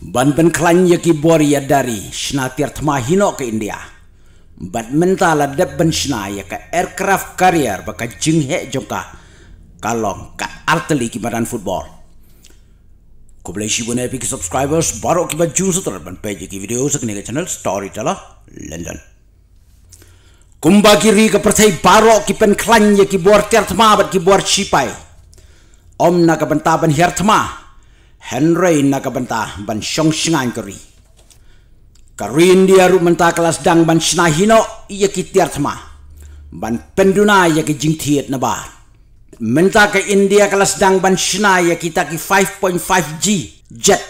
Ban klan yaki bori ya dari shna tirtma hino ke India. Bat mentala ban shna ke aircraft carrier baka he jongka kalong kat arteli ki badan football. shi shibune epic subscribers baro ki bat juice tar ban page ki video sakne ke channel storyteller London. Kumba kiri ke prathai baro ki pen klan yaki bor tirtma bat ki bor shipai. Om na ka bentaban hirtma. Henry nakabanta ban syong singan kari. Karin dia ru menta kelas dang ban hino iya kitiar sama. Ban penduna iya ke jingtiet ba. Menta ke India kelas dang ban iya kita ki 5.5G jet.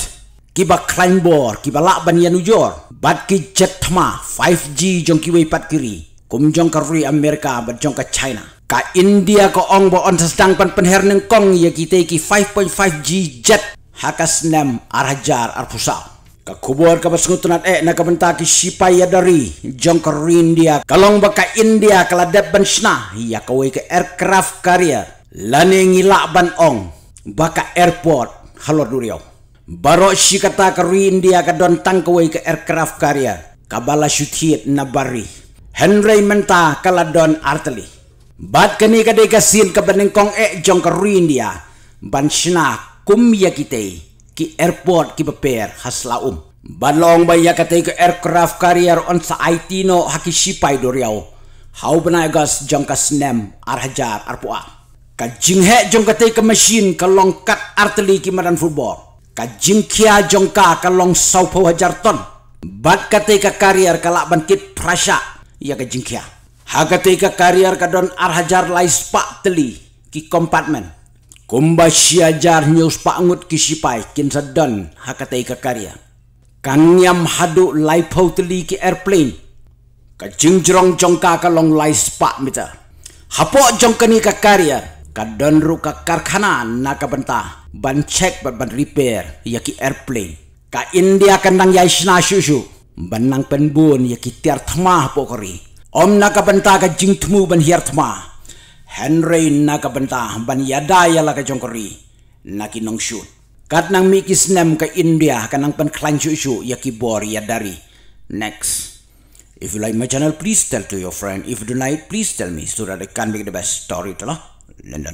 Kiba climb bor, kiba lak ban ujor. Bat ki jet sama 5G jong kiwai pat kiri. Kum jong kari Amerika bat jong ka China ka India ko ong bo on sedang ban penher neng kong ya kita ki 5.5G jet hakas arhajar arajar Kakubor ka basngutunat e eh, nakabenta ki ya dari jongkor India kalong baka India kaladep ban sna ya kawai ke aircraft carrier lani ngila ban ong baka airport halor duriau baro si kata ka India ka dontang kawai ke aircraft carrier kabala syuthit na bari Henry menta kaladon arteli bat kani ka kasin ka kong e eh, jongkor India ban sna kum yakitei kitei ki airport ki beper haslaum. balong ba yakatei katei ke aircraft carrier on sa no haki shipai doriau hau benagas jangka snem arhajar arpua ka jinghe jangka tei ke machine ka longkat arteli ki madan football ka jingkia jangka ka long sau pau hajar ton bat katei ka carrier kalak kit prasha ya ka jingkia ke ke carrier ka don arhajar lai spa teli ki compartment Kumba siajar nyus pangut kisipai kinsa don hakatai kakarya. Kanyam hadu lai pauteli ki airplane. Kajingjrong jongka kalong lai spa mita. Hapo jongkani kakarya. Kadon ru kakarkana nakabenta. Ban check ban ban repair yaki airplane. Ka India kandang yaisna susu. Banang penbun yaki tiar tmah pokori. Om nakabenta kajing temu ban hiar Henry nakabenta ban yadaya la ka jongkori na kinong shoot. Kat nang mikis nem ka India kanang panklanchu shu ya yadari. Next. If you like my channel, please tell to your friend. If you do like, please tell me so that I can make the best story to London.